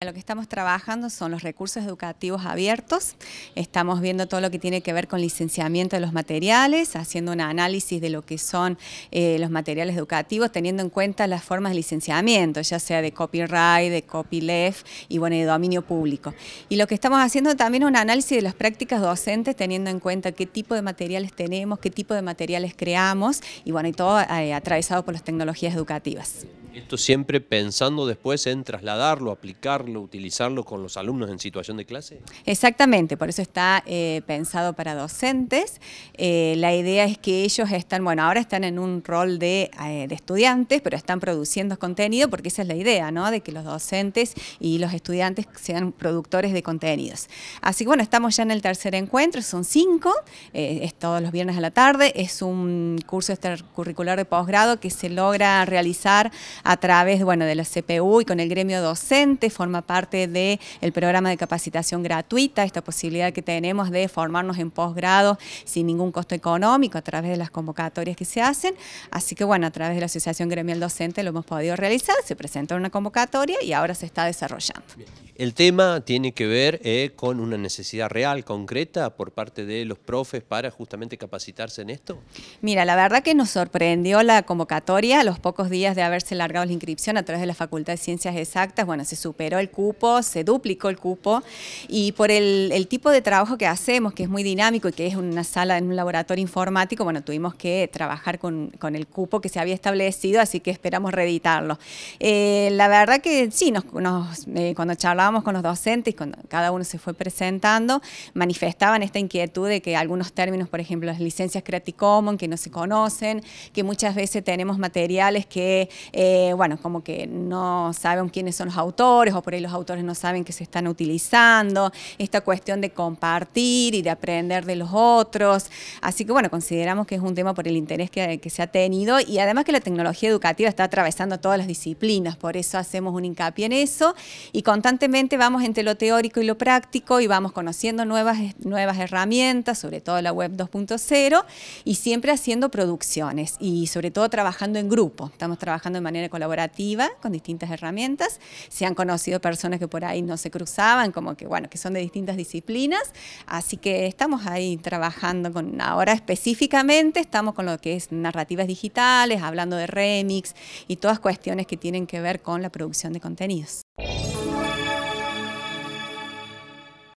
Lo que estamos trabajando son los recursos educativos abiertos, estamos viendo todo lo que tiene que ver con licenciamiento de los materiales, haciendo un análisis de lo que son eh, los materiales educativos, teniendo en cuenta las formas de licenciamiento, ya sea de copyright, de copyleft y bueno, de dominio público. Y lo que estamos haciendo también es un análisis de las prácticas docentes, teniendo en cuenta qué tipo de materiales tenemos, qué tipo de materiales creamos y bueno, y todo eh, atravesado por las tecnologías educativas. Esto siempre pensando después en trasladarlo, aplicarlo, utilizarlo con los alumnos en situación de clase. Exactamente, por eso está eh, pensado para docentes. Eh, la idea es que ellos están, bueno, ahora están en un rol de, eh, de, estudiantes, pero están produciendo contenido porque esa es la idea, ¿no? De que los docentes y los estudiantes sean productores de contenidos. Así que bueno, estamos ya en el tercer encuentro, son cinco, es todos los viernes a la tarde, es un curso extracurricular de posgrado que se logra realizar a través bueno, de la CPU y con el gremio docente, forma parte del programa de capacitación gratuita, esta posibilidad que tenemos de formarnos en posgrado sin ningún costo económico a través de las convocatorias que se hacen. Así que bueno, a través de la Asociación Gremial Docente lo hemos podido realizar, se presentó una convocatoria y ahora se está desarrollando. El tema tiene que ver eh, con una necesidad real, concreta, por parte de los profes para justamente capacitarse en esto. Mira, la verdad que nos sorprendió la convocatoria a los pocos días de haberse la la inscripción a través de la Facultad de Ciencias Exactas. Bueno, se superó el cupo, se duplicó el cupo y por el, tipo de trabajo que hacemos, que es muy dinámico y que es una sala en un laboratorio informático, bueno, tuvimos que trabajar con, con el cupo que se había establecido, así que esperamos reeditarlo. Eh, la verdad que sí, nos, eh, cuando charlábamos con los docentes, cuando cada uno se fue presentando, manifestaban esta inquietud de que algunos términos, por ejemplo, las licencias Creative Commons, que no se conocen, que muchas veces tenemos materiales que... Eh, bueno, como que no saben quiénes son los autores o por ahí los autores no saben que se están utilizando, esta cuestión de compartir y de aprender de los otros. Así que bueno, consideramos que es un tema por el interés que, que se ha tenido y además que la tecnología educativa está atravesando todas las disciplinas, por eso hacemos un hincapié en eso y constantemente vamos entre lo teórico y lo práctico y vamos conociendo nuevas, nuevas herramientas, sobre todo la web 2.0 y siempre haciendo producciones y sobre todo trabajando en grupo, estamos trabajando de manera colaborativa con distintas herramientas. Se han conocido personas que por ahí no se cruzaban, como que bueno, que son de distintas disciplinas. Así que estamos ahí trabajando con ahora específicamente estamos con lo que es narrativas digitales, hablando de remix y todas cuestiones que tienen que ver con la producción de contenidos.